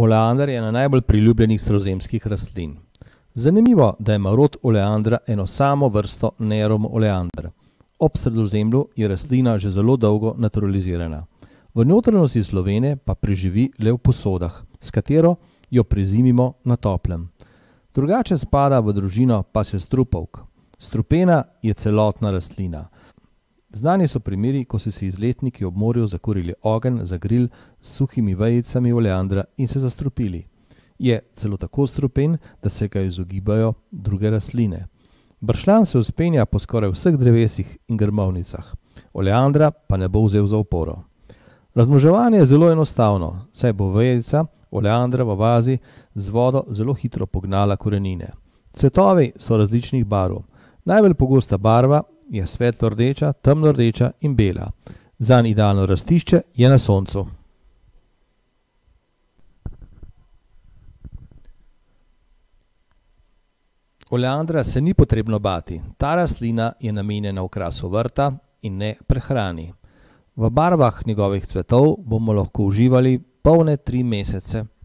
Oleander je ena najbolj priljubljenih sredozemskih rastlin. Zanimivo, da ima rod oleandra eno samo vrsto Nerum oleander. Ob sredozemlju je rastlina že zelo dolgo naturalizirana. V notranjosti Slovenije pa preživi le v posodah, s katero jo prezimimo na toplem. Drugače spada v družino pa se strupovk. Strupena je celotna rastlina – Znani so primeri, ko so si izletniki ob morju zakurili ogenj za gril s suhimi vejicami oleandra in se zastrupili. Je celo tako strupen, da se ga izogibajo druge rastline. Bršljan se uspenja po skoraj vseh drevesih in grmovnicah, oleandra pa ne bo vzel za oporo. Razmoževanje je zelo enostavno, saj bo vejica oleandra v vazi z vodo zelo hitro pognala korenine. Cvetovi so različnih barv. Najbolj pogosta barva je svetlo rdeča, temno rdeča in bela. Za njih idealno rastišče je na soncu. Oleandra se ni potrebno bati. Ta rastlina je namenjena okrasu vrta in ne prehrani. V barvah njegovih cvetov bomo lahko uživali polne tri mesece.